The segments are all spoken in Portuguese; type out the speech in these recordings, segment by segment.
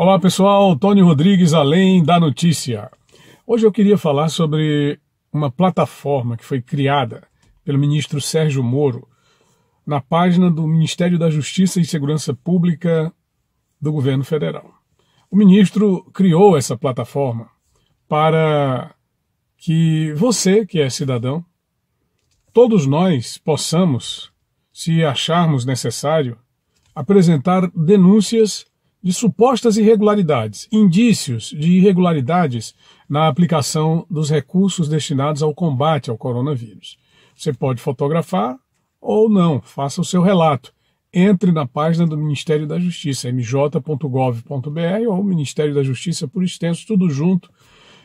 Olá pessoal, Tony Rodrigues, além da notícia. Hoje eu queria falar sobre uma plataforma que foi criada pelo ministro Sérgio Moro na página do Ministério da Justiça e Segurança Pública do governo federal. O ministro criou essa plataforma para que você, que é cidadão, todos nós possamos, se acharmos necessário, apresentar denúncias de supostas irregularidades, indícios de irregularidades na aplicação dos recursos destinados ao combate ao coronavírus. Você pode fotografar ou não, faça o seu relato. Entre na página do Ministério da Justiça, mj.gov.br ou Ministério da Justiça por extenso, tudo junto.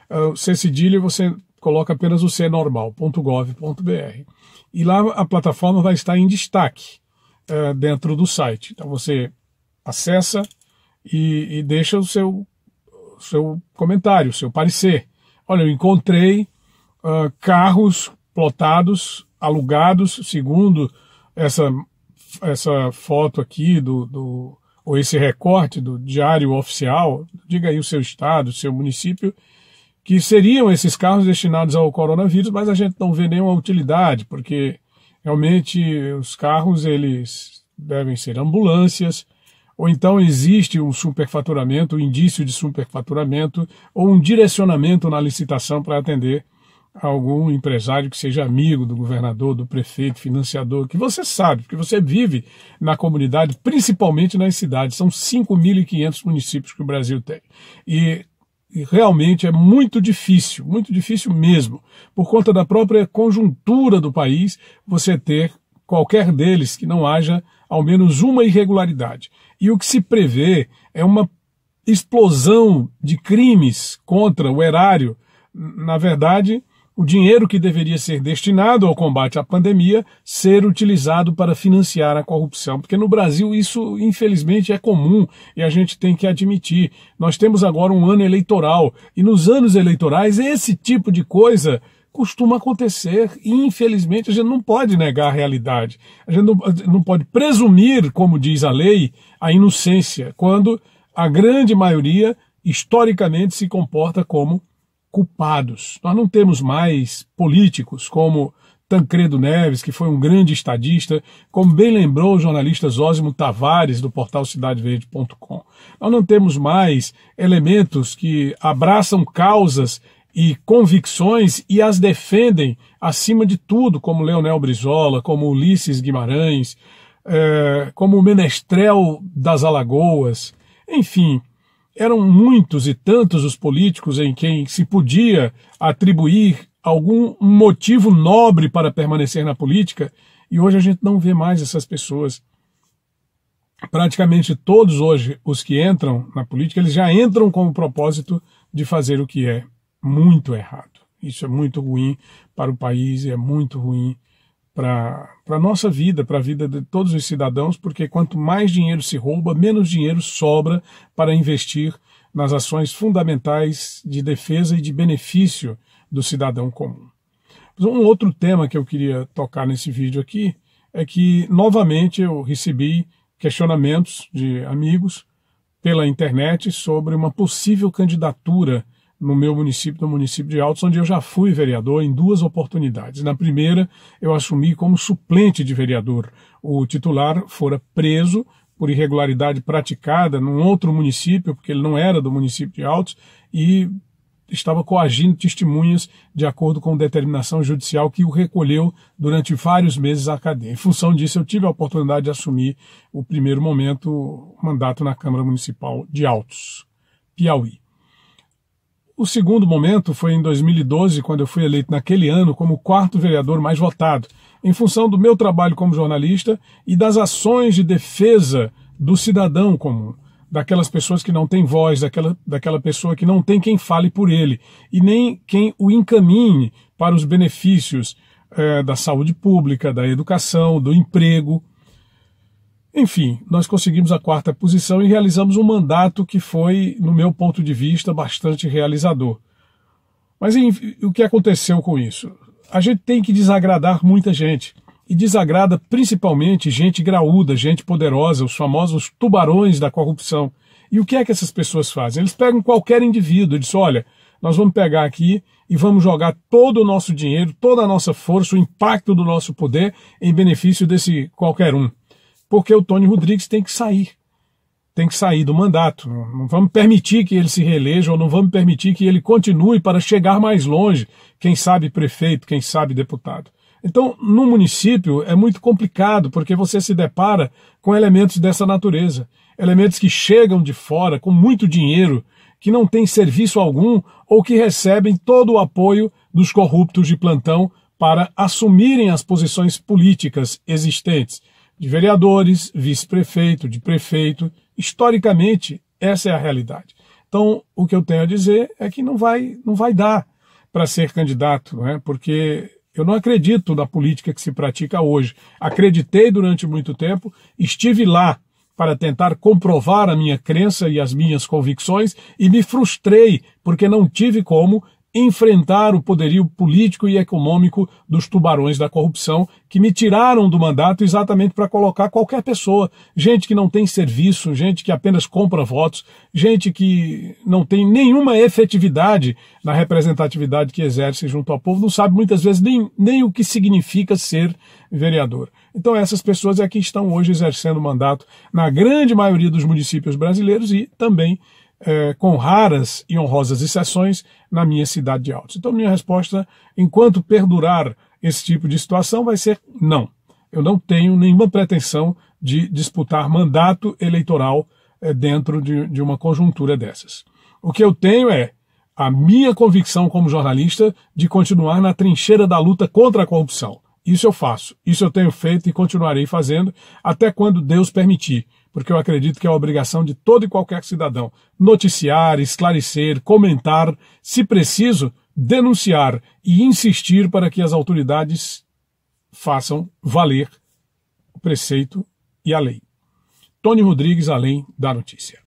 Uh, cedilha, você coloca apenas o C E lá a plataforma vai estar em destaque ah, dentro do site. Então você acessa, e, e deixa o seu, seu comentário, seu parecer. Olha, eu encontrei uh, carros plotados, alugados, segundo essa, essa foto aqui do, do ou esse recorte do diário oficial, diga aí o seu estado, o seu município, que seriam esses carros destinados ao coronavírus, mas a gente não vê nenhuma utilidade, porque realmente os carros eles devem ser ambulâncias, ou então existe um superfaturamento, um indício de superfaturamento, ou um direcionamento na licitação para atender algum empresário que seja amigo do governador, do prefeito, financiador, que você sabe, porque você vive na comunidade, principalmente nas cidades. São 5.500 municípios que o Brasil tem. e realmente é muito difícil, muito difícil mesmo, por conta da própria conjuntura do país, você ter qualquer deles que não haja ao menos uma irregularidade. E o que se prevê é uma explosão de crimes contra o erário. Na verdade, o dinheiro que deveria ser destinado ao combate à pandemia ser utilizado para financiar a corrupção. Porque no Brasil isso, infelizmente, é comum e a gente tem que admitir. Nós temos agora um ano eleitoral e nos anos eleitorais esse tipo de coisa costuma acontecer e, infelizmente, a gente não pode negar a realidade. A gente não, não pode presumir, como diz a lei, a inocência, quando a grande maioria, historicamente, se comporta como culpados. Nós não temos mais políticos como Tancredo Neves, que foi um grande estadista, como bem lembrou o jornalista Zósimo Tavares, do portal cidadeverde.com. Nós não temos mais elementos que abraçam causas e convicções e as defendem acima de tudo, como Leonel Brizola, como Ulisses Guimarães, é, como o Menestrel das Alagoas, enfim, eram muitos e tantos os políticos em quem se podia atribuir algum motivo nobre para permanecer na política, e hoje a gente não vê mais essas pessoas. Praticamente todos hoje os que entram na política, eles já entram com o propósito de fazer o que é muito errado. Isso é muito ruim para o país, é muito ruim para a nossa vida, para a vida de todos os cidadãos, porque quanto mais dinheiro se rouba, menos dinheiro sobra para investir nas ações fundamentais de defesa e de benefício do cidadão comum. Um outro tema que eu queria tocar nesse vídeo aqui é que, novamente, eu recebi questionamentos de amigos pela internet sobre uma possível candidatura no meu município, no município de Altos, onde eu já fui vereador em duas oportunidades. Na primeira, eu assumi como suplente de vereador. O titular fora preso por irregularidade praticada num outro município, porque ele não era do município de Altos, e estava coagindo testemunhas de acordo com determinação judicial que o recolheu durante vários meses à cadeia. Em função disso, eu tive a oportunidade de assumir o primeiro momento o mandato na Câmara Municipal de Altos, Piauí. O segundo momento foi em 2012, quando eu fui eleito naquele ano como o quarto vereador mais votado, em função do meu trabalho como jornalista e das ações de defesa do cidadão comum, daquelas pessoas que não têm voz, daquela, daquela pessoa que não tem quem fale por ele e nem quem o encaminhe para os benefícios eh, da saúde pública, da educação, do emprego. Enfim, nós conseguimos a quarta posição e realizamos um mandato que foi, no meu ponto de vista, bastante realizador. Mas enfim, o que aconteceu com isso? A gente tem que desagradar muita gente. E desagrada principalmente gente graúda, gente poderosa, os famosos tubarões da corrupção. E o que é que essas pessoas fazem? Eles pegam qualquer indivíduo e dizem: olha, nós vamos pegar aqui e vamos jogar todo o nosso dinheiro, toda a nossa força, o impacto do nosso poder em benefício desse qualquer um porque o Tony Rodrigues tem que sair. Tem que sair do mandato. Não vamos permitir que ele se reeleja ou não vamos permitir que ele continue para chegar mais longe, quem sabe prefeito, quem sabe deputado. Então, no município é muito complicado, porque você se depara com elementos dessa natureza. Elementos que chegam de fora com muito dinheiro, que não têm serviço algum ou que recebem todo o apoio dos corruptos de plantão para assumirem as posições políticas existentes de vereadores, vice-prefeito, de prefeito. Historicamente, essa é a realidade. Então, o que eu tenho a dizer é que não vai, não vai dar para ser candidato, né? porque eu não acredito na política que se pratica hoje. Acreditei durante muito tempo, estive lá para tentar comprovar a minha crença e as minhas convicções e me frustrei porque não tive como enfrentar o poderio político e econômico dos tubarões da corrupção que me tiraram do mandato exatamente para colocar qualquer pessoa, gente que não tem serviço, gente que apenas compra votos, gente que não tem nenhuma efetividade na representatividade que exerce junto ao povo, não sabe muitas vezes nem, nem o que significa ser vereador. Então essas pessoas é que estão hoje exercendo mandato na grande maioria dos municípios brasileiros e também é, com raras e honrosas exceções, na minha cidade de Altos. Então, minha resposta, enquanto perdurar esse tipo de situação, vai ser não. Eu não tenho nenhuma pretensão de disputar mandato eleitoral é, dentro de, de uma conjuntura dessas. O que eu tenho é a minha convicção como jornalista de continuar na trincheira da luta contra a corrupção. Isso eu faço, isso eu tenho feito e continuarei fazendo até quando Deus permitir porque eu acredito que é a obrigação de todo e qualquer cidadão noticiar, esclarecer, comentar, se preciso, denunciar e insistir para que as autoridades façam valer o preceito e a lei. Tony Rodrigues, além da notícia.